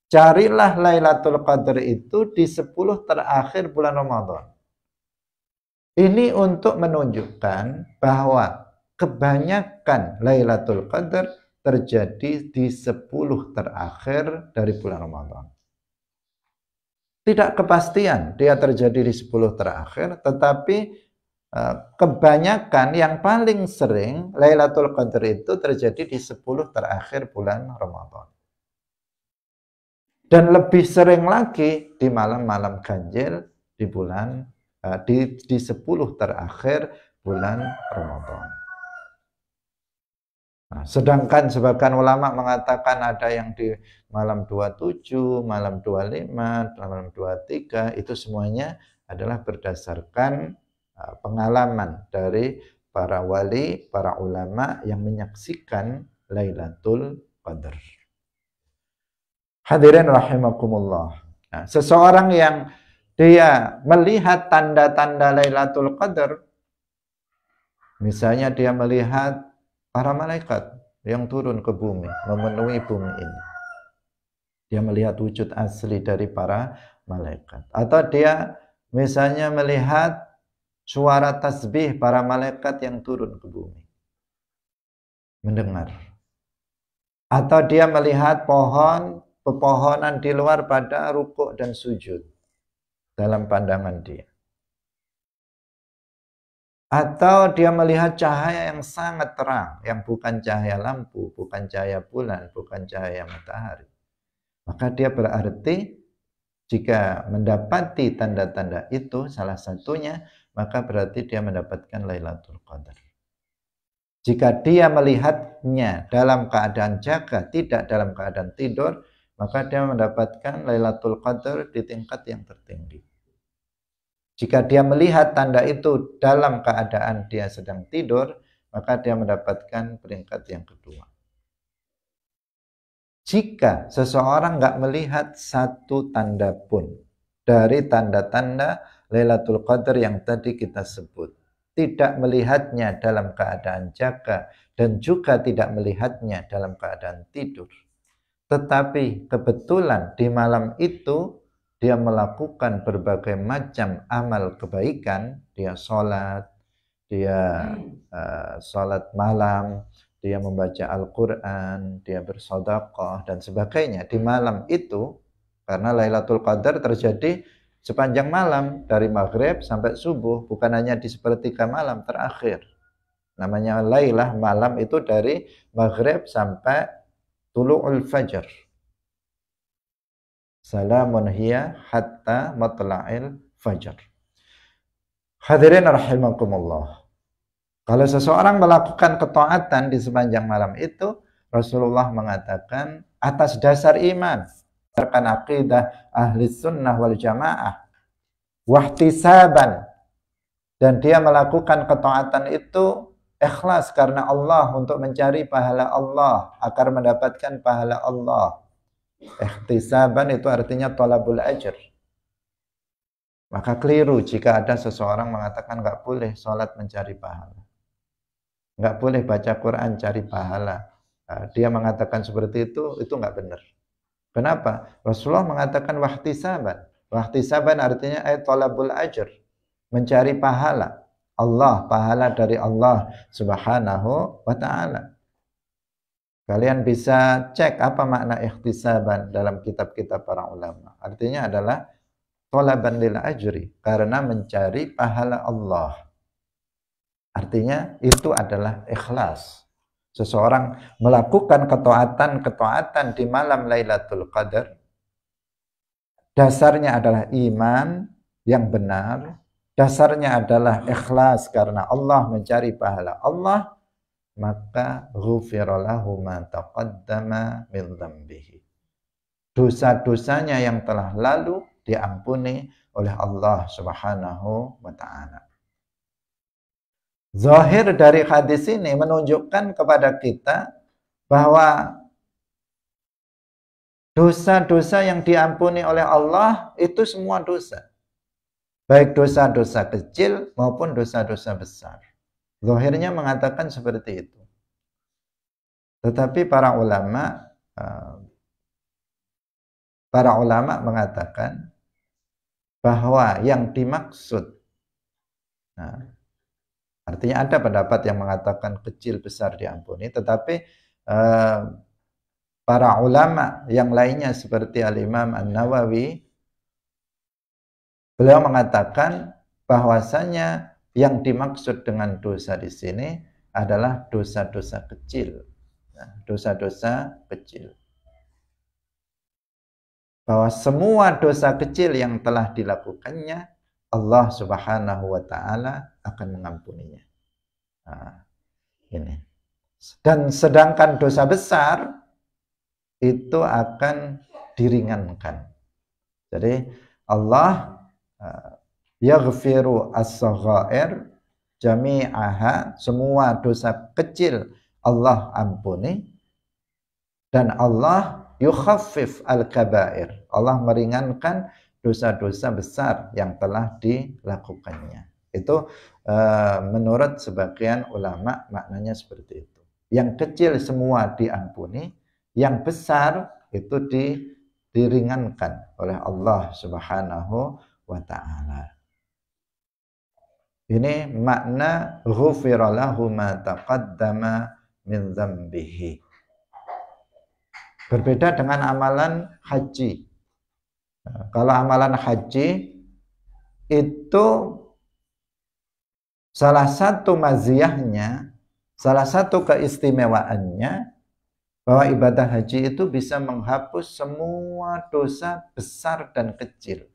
Carilah Lailatul Qadar itu di sepuluh terakhir bulan Ramadan. Ini untuk menunjukkan bahwa kebanyakan Lailatul Qadar terjadi di sepuluh terakhir dari bulan Ramadan. Tidak kepastian dia terjadi di sepuluh terakhir, tetapi Eh, kebanyakan yang paling sering Lailatul Qadar itu terjadi di 10 terakhir bulan Ramadan. Dan lebih sering lagi di malam-malam ganjil di bulan eh, di di 10 terakhir bulan Ramadan. Nah, sedangkan sebagian ulama mengatakan ada yang di malam 27, malam 25, malam 23 itu semuanya adalah berdasarkan pengalaman dari para wali, para ulama yang menyaksikan Lailatul Qadar. Hadirin rahimakumullah. Nah, seseorang yang dia melihat tanda-tanda Lailatul Qadar, misalnya dia melihat para malaikat yang turun ke bumi, memenuhi bumi ini. Dia melihat wujud asli dari para malaikat. Atau dia misalnya melihat suara tasbih para malaikat yang turun ke bumi. Mendengar. Atau dia melihat pohon, pepohonan di luar pada rukuk dan sujud dalam pandangan dia. Atau dia melihat cahaya yang sangat terang, yang bukan cahaya lampu, bukan cahaya bulan, bukan cahaya matahari. Maka dia berarti jika mendapati tanda-tanda itu, salah satunya maka berarti dia mendapatkan Lailatul Qadar. Jika dia melihatnya dalam keadaan jaga, tidak dalam keadaan tidur, maka dia mendapatkan Lailatul Qadar di tingkat yang tertinggi. Jika dia melihat tanda itu dalam keadaan dia sedang tidur, maka dia mendapatkan peringkat yang kedua. Jika seseorang nggak melihat satu tanda pun dari tanda-tanda Lailatul Qadar yang tadi kita sebut. Tidak melihatnya dalam keadaan jaga dan juga tidak melihatnya dalam keadaan tidur. Tetapi kebetulan di malam itu dia melakukan berbagai macam amal kebaikan, dia sholat, dia uh, sholat malam, dia membaca Al-Quran, dia bersodakoh, dan sebagainya. Di malam itu, karena Lailatul Qadar terjadi sepanjang malam dari maghrib sampai subuh bukan hanya di sepertiga malam terakhir namanya lailah malam itu dari maghrib sampai tulu'ul fajar. salamun hiya hatta matla'il fajar. hadirin rahimakumullah kalau seseorang melakukan ketaatan di sepanjang malam itu Rasulullah mengatakan atas dasar iman berdasarkan akidah ahli sunnah wal jamaah wahtisaban dan dia melakukan ketaatan itu ikhlas karena Allah untuk mencari pahala Allah agar mendapatkan pahala Allah ikhtisaban itu artinya tolabul ajr maka keliru jika ada seseorang mengatakan nggak boleh sholat mencari pahala nggak boleh baca Quran cari pahala nah, dia mengatakan seperti itu itu nggak benar Kenapa? Rasulullah mengatakan saban? wahtisaban. saban artinya ayat tolabul ajr. Mencari pahala. Allah, pahala dari Allah subhanahu wa ta'ala. Kalian bisa cek apa makna ikhtisaban dalam kitab-kitab para ulama. Artinya adalah tolaban lil ajri. Karena mencari pahala Allah. Artinya itu adalah ikhlas seseorang melakukan ketaatan-ketaatan di malam Lailatul Qadar dasarnya adalah iman yang benar dasarnya adalah ikhlas karena Allah mencari pahala Allah maka ghufiralahu ma taqaddama min dhanbihi. Dosa-dosanya yang telah lalu diampuni oleh Allah Subhanahu wa taala. Zahir dari hadis ini menunjukkan kepada kita bahwa dosa-dosa yang diampuni oleh Allah itu semua dosa. Baik dosa-dosa kecil maupun dosa-dosa besar. Zahirnya mengatakan seperti itu. Tetapi para ulama eh, para ulama mengatakan bahwa yang dimaksud nah, Artinya ada pendapat yang mengatakan kecil besar diampuni, tetapi uh, para ulama yang lainnya seperti Al-Imam An-Nawawi beliau mengatakan bahwasanya yang dimaksud dengan dosa di sini adalah dosa-dosa kecil. Ya, dosa-dosa kecil. Bahwa semua dosa kecil yang telah dilakukannya Allah Subhanahu wa taala akan mengampuninya. Nah, ini. Dan sedangkan dosa besar itu akan diringankan. Jadi Allah eh, yaghfiru as-saghair jami'aha semua dosa kecil Allah ampuni dan Allah yukhaffif al-kabair. Allah meringankan dosa-dosa besar yang telah dilakukannya. Itu Eh, menurut sebagian ulama maknanya seperti itu. Yang kecil semua diampuni, yang besar itu di, diringankan oleh Allah Subhanahu wa taala. Ini makna ghufira ma taqaddama min zambihi. Berbeda dengan amalan haji. Nah, kalau amalan haji itu Salah satu maziahnya, salah satu keistimewaannya bahwa ibadah haji itu bisa menghapus semua dosa besar dan kecil.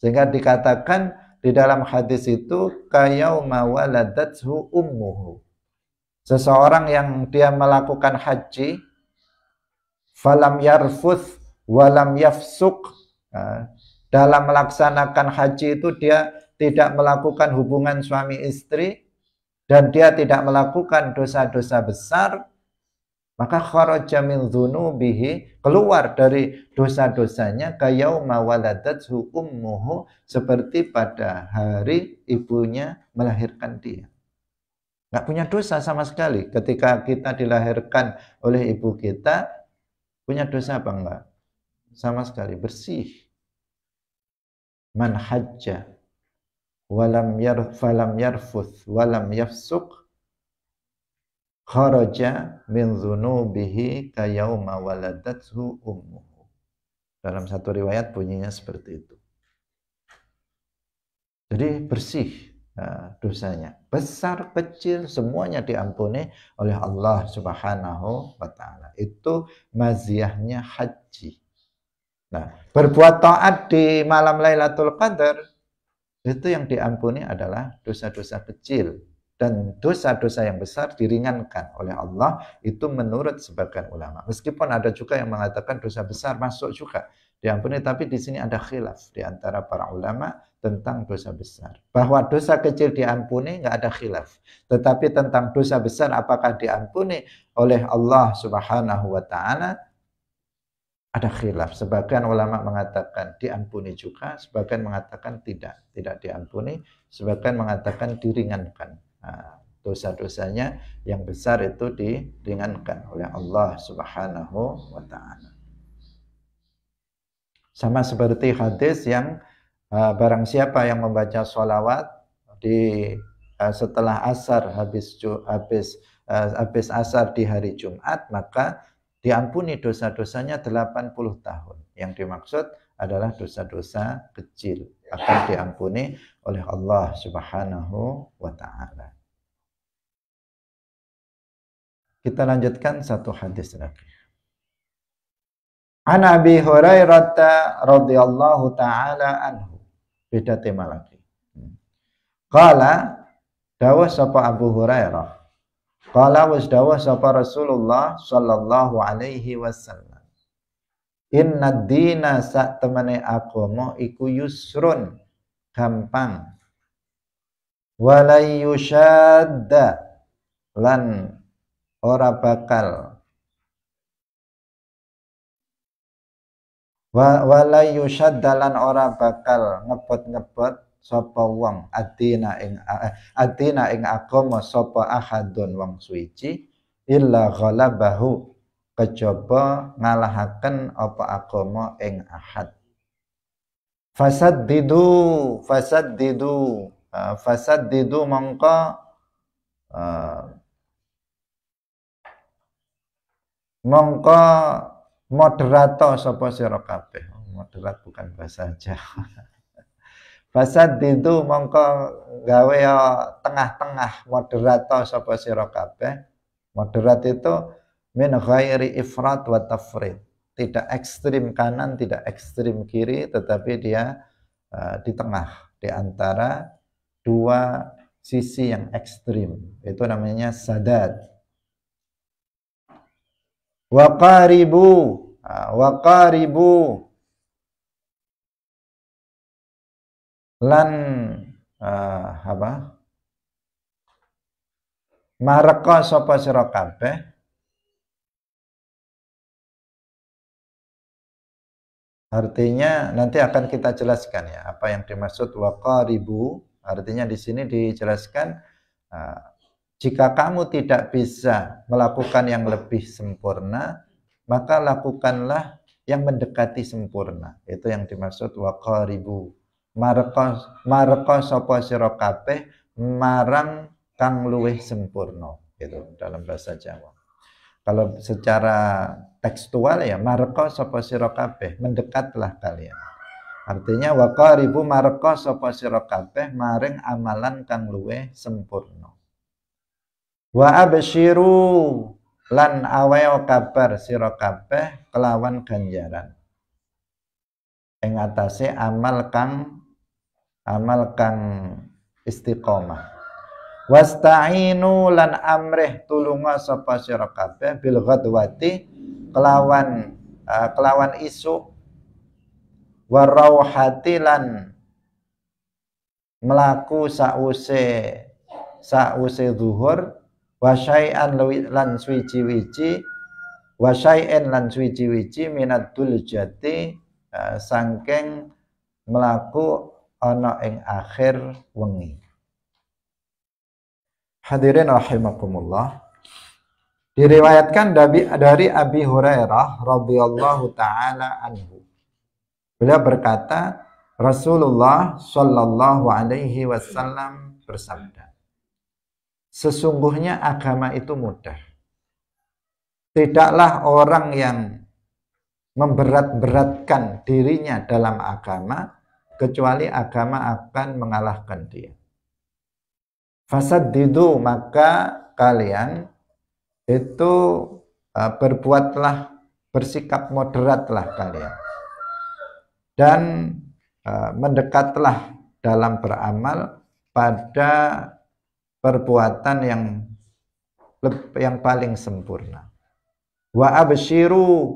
Sehingga dikatakan di dalam hadis itu kayauma waladathu ummuhu. Seseorang yang dia melakukan haji falam yarfuth walam yafsuk nah, dalam melaksanakan haji itu dia tidak melakukan hubungan suami istri dan dia tidak melakukan dosa-dosa besar, maka kharaja min dzunubihi keluar dari dosa-dosanya mawaladat waladathu ummuhu seperti pada hari ibunya melahirkan dia. Nggak punya dosa sama sekali ketika kita dilahirkan oleh ibu kita punya dosa apa enggak? Sama sekali bersih man hajja walam yar falam yarfus, walam yafsuq kharaja min dzunubihi yauma waladathu ummuhu. Dalam satu riwayat bunyinya seperti itu. Jadi bersih eh, dosanya. Besar, kecil, semuanya diampuni oleh Allah Subhanahu wa taala. Itu maziahnya haji. Nah, berbuat taat di malam Lailatul Qadar itu yang diampuni adalah dosa-dosa kecil dan dosa-dosa yang besar diringankan oleh Allah itu menurut sebagian ulama. Meskipun ada juga yang mengatakan dosa besar masuk juga diampuni, tapi di sini ada khilaf di antara para ulama tentang dosa besar. Bahwa dosa kecil diampuni nggak ada khilaf, tetapi tentang dosa besar apakah diampuni oleh Allah Subhanahu wa taala ada khilaf. Sebagian ulama mengatakan diampuni juga, sebagian mengatakan tidak, tidak diampuni, sebagian mengatakan diringankan. Nah, dosa-dosanya yang besar itu diringankan oleh Allah Subhanahu wa taala. Sama seperti hadis yang uh, barang siapa yang membaca sholawat di uh, setelah asar habis habis uh, habis asar di hari Jumat maka diampuni dosa-dosanya 80 tahun. Yang dimaksud adalah dosa-dosa kecil akan diampuni oleh Allah Subhanahu wa taala. Kita lanjutkan satu hadis lagi. An Abi Hurairah radhiyallahu taala anhu. Beda tema lagi. Hmm. Qala dawa sapa Abu Hurairah Qala wasdawa sapa Rasulullah sallallahu alaihi wasallam. Inna dina sak temane agama iku yusrun gampang. Walai yushadda lan ora bakal wa walai yushadda lan ora bakal ngebot-ngebot sapa wong atina ing eh, atina ing agama sapa ahadun wong suci illa ghalabahu kecoba ngalahaken apa agama ing ahad fasad didu uh, didu eh, mongko uh, mongko moderato sapa sira kabeh moderat bukan bahasa Jawa Basa didu mongko gawe ya tengah-tengah moderato sapa sira kabeh. Moderat itu min ghairi ifrat wa tafrid. Tidak ekstrim kanan, tidak ekstrim kiri, tetapi dia uh, di tengah, di antara dua sisi yang ekstrim. Itu namanya sadad. wa qaribu, ah, lan uh, apa mareka sapa sira kabeh Artinya nanti akan kita jelaskan ya apa yang dimaksud waqaribu. Artinya di sini dijelaskan uh, jika kamu tidak bisa melakukan yang lebih sempurna, maka lakukanlah yang mendekati sempurna. Itu yang dimaksud waqaribu marekos marekos Sopo siro kabeh marang kang luweh sempurna gitu dalam bahasa Jawa. Kalau secara tekstual ya marekos Sopo siro kabeh mendekatlah kalian. Artinya wakaribu marekos Sopo siro kabeh maring amalan kang luweh sempurna. Wa abshiru lan aweo kabar siro kabeh kelawan ganjaran ing amal kang amal kang istiqomah wasta'inu lan amrih tulunga sapa sira kabeh bil ghadwati kelawan uh, kelawan isu warauhati lan melaku sause sause zuhur wasyai'an lan suwiji-wiji wasyai'an lan suwiji-wiji minat duljati uh, eh, sangkeng melaku ana ing akhir wengi Hadirin rahimakumullah diriwayatkan dari, dari Abi Hurairah radhiyallahu taala anhu beliau berkata Rasulullah Shallallahu Alaihi Wasallam bersabda, sesungguhnya agama itu mudah. Tidaklah orang yang memberat-beratkan dirinya dalam agama kecuali agama akan mengalahkan dia. Fasad didu maka kalian itu e, berbuatlah bersikap moderatlah kalian dan e, mendekatlah dalam beramal pada perbuatan yang yang paling sempurna. Wa abshiru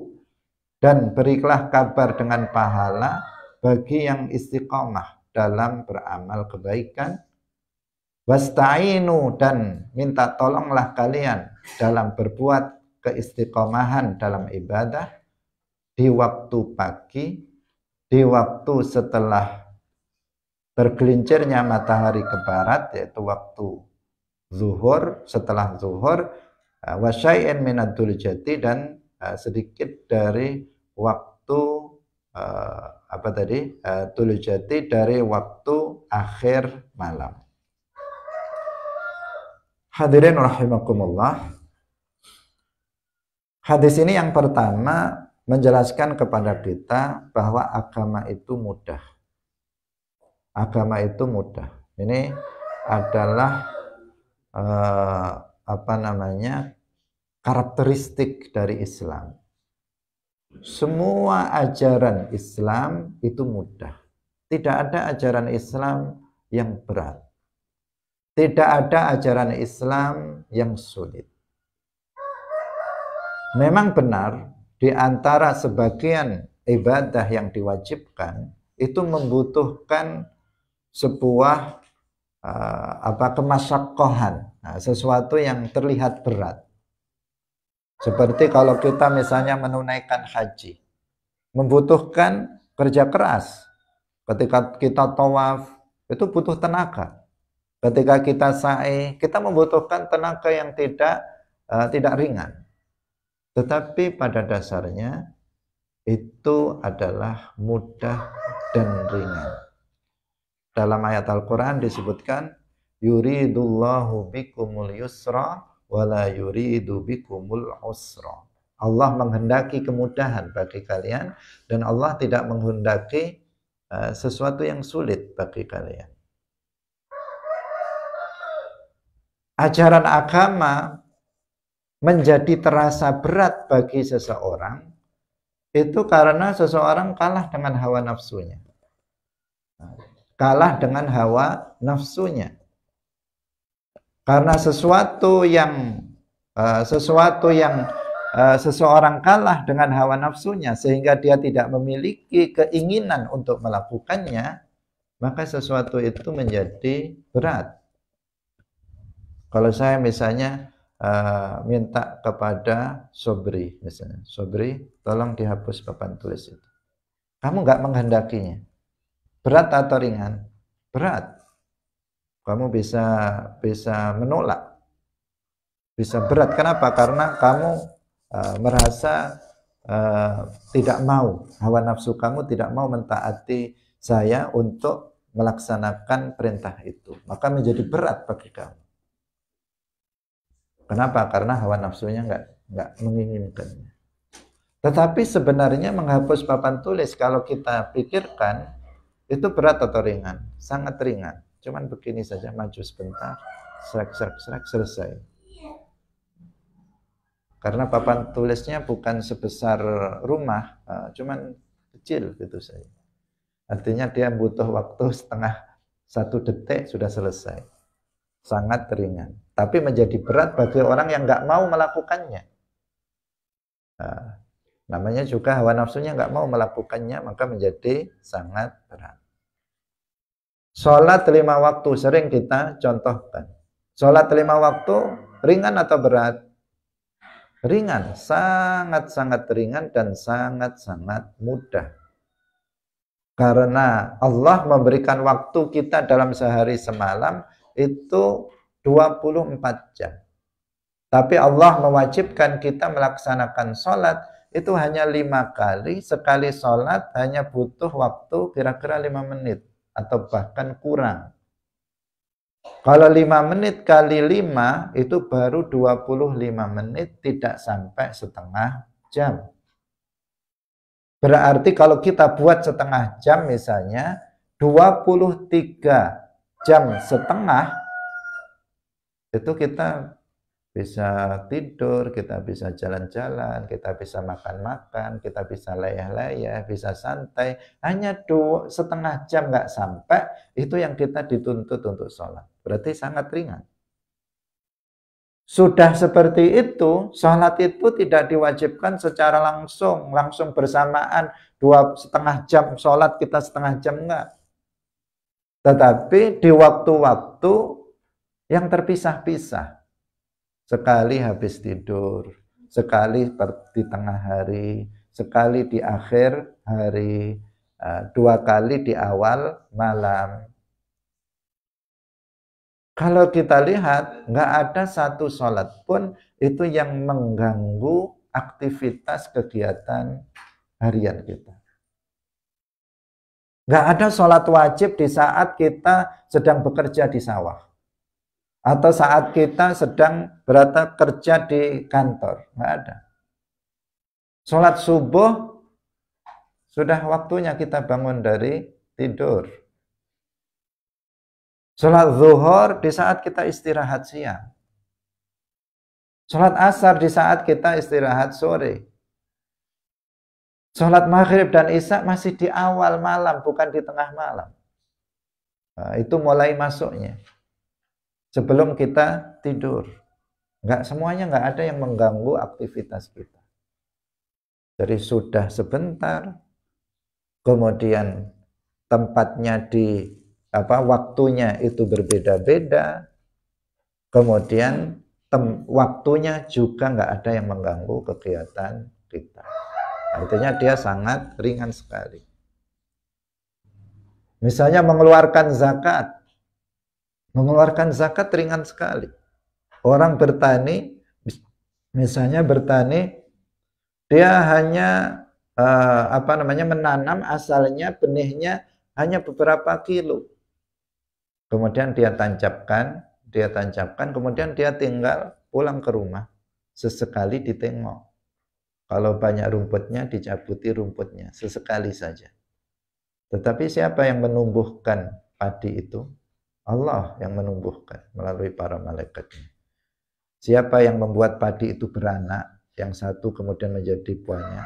dan berilah kabar dengan pahala bagi yang istiqomah dalam beramal kebaikan wasta'inu dan minta tolonglah kalian dalam berbuat keistiqomahan dalam ibadah di waktu pagi di waktu setelah bergelincirnya matahari ke barat yaitu waktu zuhur setelah zuhur eh, wasyai'in jati dan eh, sedikit dari waktu eh, apa tadi uh, tulujati dari waktu akhir malam. Hadirin rahimakumullah. Hadis ini yang pertama menjelaskan kepada kita bahwa agama itu mudah. Agama itu mudah. Ini adalah uh, apa namanya karakteristik dari Islam semua ajaran Islam itu mudah. Tidak ada ajaran Islam yang berat. Tidak ada ajaran Islam yang sulit. Memang benar di antara sebagian ibadah yang diwajibkan itu membutuhkan sebuah uh, apa kemasakohan, nah, sesuatu yang terlihat berat. Seperti kalau kita misalnya menunaikan haji, membutuhkan kerja keras. Ketika kita tawaf, itu butuh tenaga. Ketika kita sa'i, kita membutuhkan tenaga yang tidak uh, tidak ringan. Tetapi pada dasarnya itu adalah mudah dan ringan. Dalam ayat Al-Quran disebutkan, Yuridullahu bikumul yusra wala yuridu bikumul usra. Allah menghendaki kemudahan bagi kalian dan Allah tidak menghendaki uh, sesuatu yang sulit bagi kalian. Ajaran agama menjadi terasa berat bagi seseorang itu karena seseorang kalah dengan hawa nafsunya. Kalah dengan hawa nafsunya. Karena sesuatu yang uh, sesuatu yang uh, seseorang kalah dengan hawa nafsunya sehingga dia tidak memiliki keinginan untuk melakukannya, maka sesuatu itu menjadi berat. Kalau saya misalnya uh, minta kepada Sobri, misalnya, Sobri, tolong dihapus papan tulis itu. Kamu nggak menghendakinya. Berat atau ringan? Berat. Kamu bisa bisa menolak. Bisa berat. Kenapa? Karena kamu uh, merasa uh, tidak mau. Hawa nafsu kamu tidak mau mentaati saya untuk melaksanakan perintah itu. Maka menjadi berat bagi kamu. Kenapa? Karena hawa nafsunya nggak nggak menginginkannya. Tetapi sebenarnya menghapus papan tulis kalau kita pikirkan itu berat atau ringan? Sangat ringan. Cuman begini saja, maju sebentar, serak serak serak selesai. Karena papan tulisnya bukan sebesar rumah, eh, cuman kecil gitu saya Artinya dia butuh waktu setengah satu detik sudah selesai. Sangat ringan. Tapi menjadi berat bagi orang yang nggak mau melakukannya. Eh, namanya juga hawa nafsunya nggak mau melakukannya, maka menjadi sangat berat. Sholat lima waktu sering kita contohkan. Sholat lima waktu ringan atau berat? Ringan, sangat-sangat ringan dan sangat-sangat mudah. Karena Allah memberikan waktu kita dalam sehari semalam itu 24 jam. Tapi Allah mewajibkan kita melaksanakan sholat itu hanya lima kali. Sekali sholat hanya butuh waktu kira-kira lima menit atau bahkan kurang. Kalau lima menit kali lima itu baru 25 menit tidak sampai setengah jam. Berarti kalau kita buat setengah jam misalnya 23 jam setengah itu kita bisa tidur, kita bisa jalan-jalan, kita bisa makan-makan, kita bisa layah-layah, bisa santai. Hanya dua setengah jam nggak sampai, itu yang kita dituntut untuk sholat. Berarti sangat ringan. Sudah seperti itu, sholat itu tidak diwajibkan secara langsung, langsung bersamaan dua setengah jam sholat kita setengah jam enggak. Tetapi di waktu-waktu yang terpisah-pisah, sekali habis tidur, sekali di tengah hari, sekali di akhir hari, eh, dua kali di awal malam. Kalau kita lihat, nggak ada satu sholat pun itu yang mengganggu aktivitas kegiatan harian kita. Nggak ada sholat wajib di saat kita sedang bekerja di sawah atau saat kita sedang berada kerja di kantor nggak ada sholat subuh sudah waktunya kita bangun dari tidur sholat zuhur di saat kita istirahat siang sholat asar di saat kita istirahat sore sholat maghrib dan isya masih di awal malam bukan di tengah malam nah, itu mulai masuknya sebelum kita tidur. Enggak semuanya enggak ada yang mengganggu aktivitas kita. Jadi sudah sebentar, kemudian tempatnya di apa waktunya itu berbeda-beda, kemudian tem, waktunya juga enggak ada yang mengganggu kegiatan kita. Artinya nah, dia sangat ringan sekali. Misalnya mengeluarkan zakat, Mengeluarkan zakat ringan sekali. Orang bertani, misalnya bertani, dia hanya eh, apa namanya menanam asalnya benihnya hanya beberapa kilo. Kemudian dia tancapkan, dia tancapkan, kemudian dia tinggal pulang ke rumah sesekali ditengok. Kalau banyak rumputnya dicabuti rumputnya sesekali saja. Tetapi siapa yang menumbuhkan padi itu? Allah yang menumbuhkan melalui para malaikatnya. Siapa yang membuat padi itu beranak, yang satu kemudian menjadi buahnya?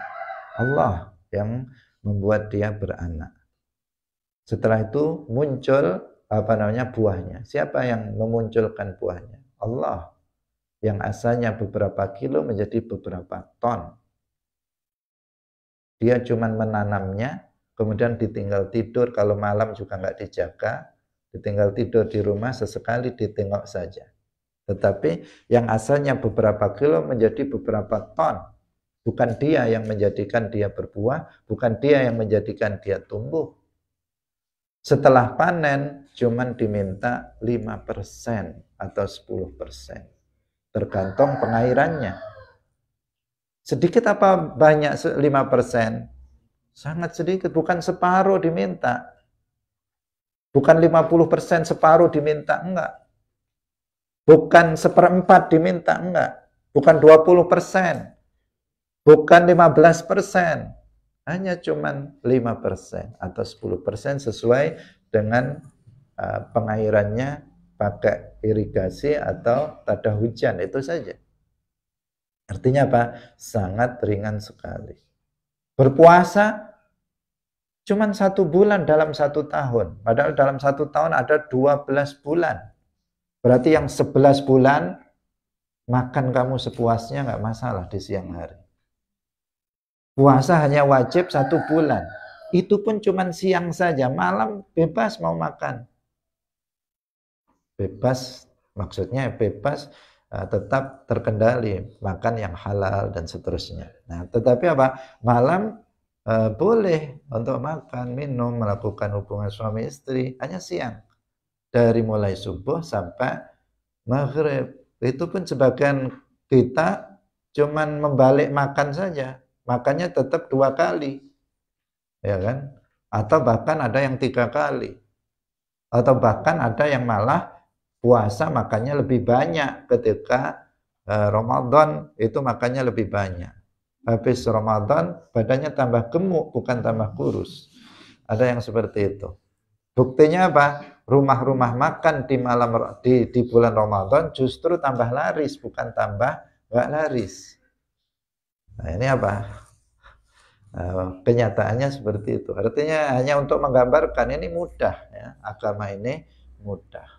Allah yang membuat dia beranak. Setelah itu muncul apa namanya buahnya. Siapa yang memunculkan buahnya? Allah yang asalnya beberapa kilo menjadi beberapa ton. Dia cuma menanamnya, kemudian ditinggal tidur. Kalau malam juga nggak dijaga, Ditinggal tidur di rumah sesekali ditengok saja. Tetapi yang asalnya beberapa kilo menjadi beberapa ton. Bukan dia yang menjadikan dia berbuah, bukan dia yang menjadikan dia tumbuh. Setelah panen, cuman diminta 5% atau 10%. Tergantung pengairannya. Sedikit apa banyak 5%? Sangat sedikit, bukan separuh diminta. Bukan 50% separuh diminta, enggak. Bukan seperempat diminta, enggak. Bukan 20 persen. Bukan 15 persen. Hanya cuman 5 persen atau 10 persen sesuai dengan eh, pengairannya pakai irigasi atau tada hujan. Itu saja. Artinya apa? Sangat ringan sekali. Berpuasa Cuman satu bulan dalam satu tahun. Padahal dalam satu tahun ada 12 bulan. Berarti yang 11 bulan, makan kamu sepuasnya nggak masalah di siang hari. Puasa hanya wajib satu bulan. Itu pun cuman siang saja. Malam bebas mau makan. Bebas, maksudnya bebas eh, tetap terkendali makan yang halal dan seterusnya. Nah, tetapi apa? Malam uh, boleh untuk makan, minum, melakukan hubungan suami istri hanya siang. Dari mulai subuh sampai maghrib. Itu pun sebagian kita cuman membalik makan saja. Makannya tetap dua kali. Ya kan? Atau bahkan ada yang tiga kali. Atau bahkan ada yang malah puasa makannya lebih banyak ketika eh, Ramadan itu makannya lebih banyak habis Ramadan badannya tambah gemuk bukan tambah kurus. Ada yang seperti itu. Buktinya apa? Rumah-rumah makan di malam di, di bulan Ramadan justru tambah laris bukan tambah nggak laris. Nah, ini apa? Eh, kenyataannya seperti itu. Artinya hanya untuk menggambarkan ini mudah ya, agama ini mudah.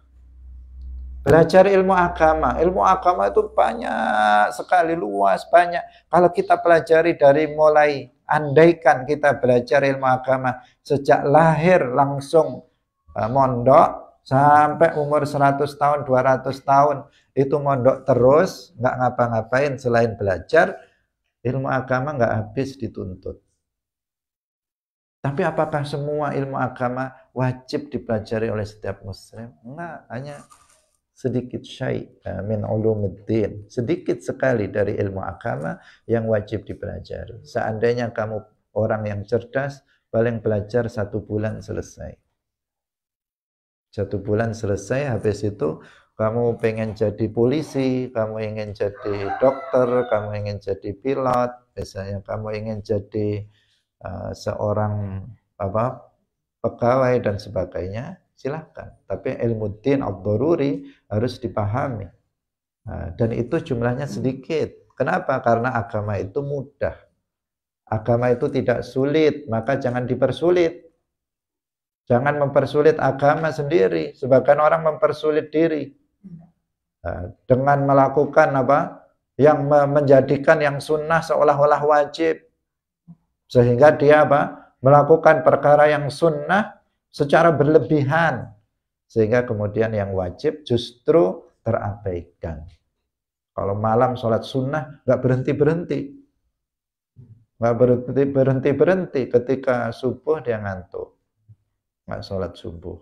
Belajar ilmu agama. Ilmu agama itu banyak sekali, luas, banyak. Kalau kita pelajari dari mulai, andaikan kita belajar ilmu agama sejak lahir langsung e, mondok, sampai umur 100 tahun, 200 tahun, itu mondok terus, nggak ngapa-ngapain selain belajar, ilmu agama nggak habis dituntut. Tapi apakah semua ilmu agama wajib dipelajari oleh setiap muslim? Enggak, hanya sedikit syai eh, min ulumuddin, sedikit sekali dari ilmu agama yang wajib dipelajari. Seandainya kamu orang yang cerdas, paling belajar satu bulan selesai. Satu bulan selesai, habis itu kamu pengen jadi polisi, kamu ingin jadi dokter, kamu ingin jadi pilot, misalnya kamu ingin jadi uh, seorang apa pegawai dan sebagainya, silahkan. Tapi ilmu din ad harus dipahami. Nah, dan itu jumlahnya sedikit. Kenapa? Karena agama itu mudah. Agama itu tidak sulit, maka jangan dipersulit. Jangan mempersulit agama sendiri. Sebagian orang mempersulit diri nah, dengan melakukan apa yang menjadikan yang sunnah seolah-olah wajib sehingga dia apa melakukan perkara yang sunnah secara berlebihan sehingga kemudian yang wajib justru terabaikan. Kalau malam sholat sunnah nggak berhenti berhenti, nggak berhenti berhenti berhenti. Ketika subuh dia ngantuk, nggak sholat subuh.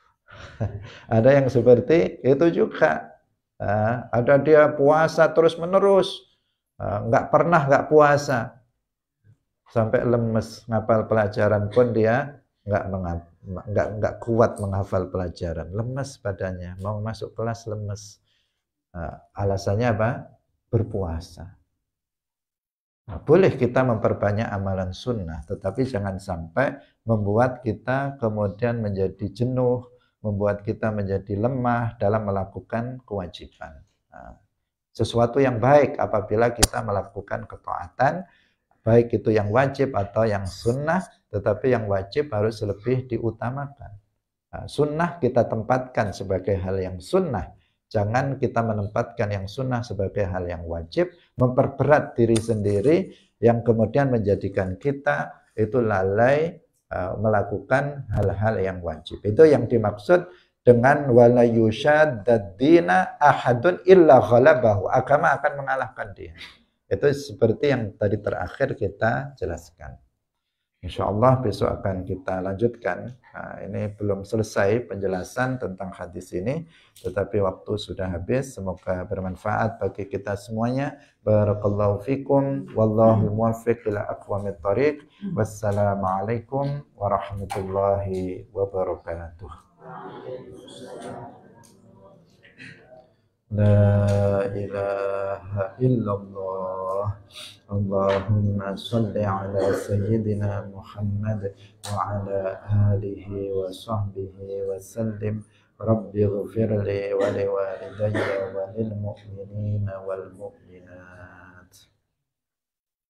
ada yang seperti itu juga. Ah, ada dia puasa terus menerus, ah, nggak pernah nggak puasa sampai lemes ngapal pelajaran pun dia nggak nggak nggak kuat menghafal pelajaran, lemes badannya, mau masuk kelas lemes. Nah, alasannya apa? Berpuasa. Nah, boleh kita memperbanyak amalan sunnah, tetapi jangan sampai membuat kita kemudian menjadi jenuh, membuat kita menjadi lemah dalam melakukan kewajiban. Nah, sesuatu yang baik apabila kita melakukan ketaatan, baik itu yang wajib atau yang sunnah, tetapi yang wajib harus lebih diutamakan. Nah, sunnah kita tempatkan sebagai hal yang sunnah. Jangan kita menempatkan yang sunnah sebagai hal yang wajib, memperberat diri sendiri yang kemudian menjadikan kita itu lalai e, melakukan hal-hal yang wajib. Itu yang dimaksud dengan wala dina ahadun illa ghalabahu. Agama akan mengalahkan dia. Itu seperti yang tadi terakhir kita jelaskan. Insya Allah besok akan kita lanjutkan. Nah, ini belum selesai penjelasan tentang hadis ini, tetapi waktu sudah habis. Semoga bermanfaat bagi kita semuanya. Barakallahu fikum. Wallahu muwafiq ila aqwamit tariq. Wassalamualaikum warahmatullahi wabarakatuh. لا إله إلا الله اللهم صل على سيدنا محمد وعلى آله وصحبه وسلم رب اغفر لي ولوالدي وللمؤمنين والمؤمنات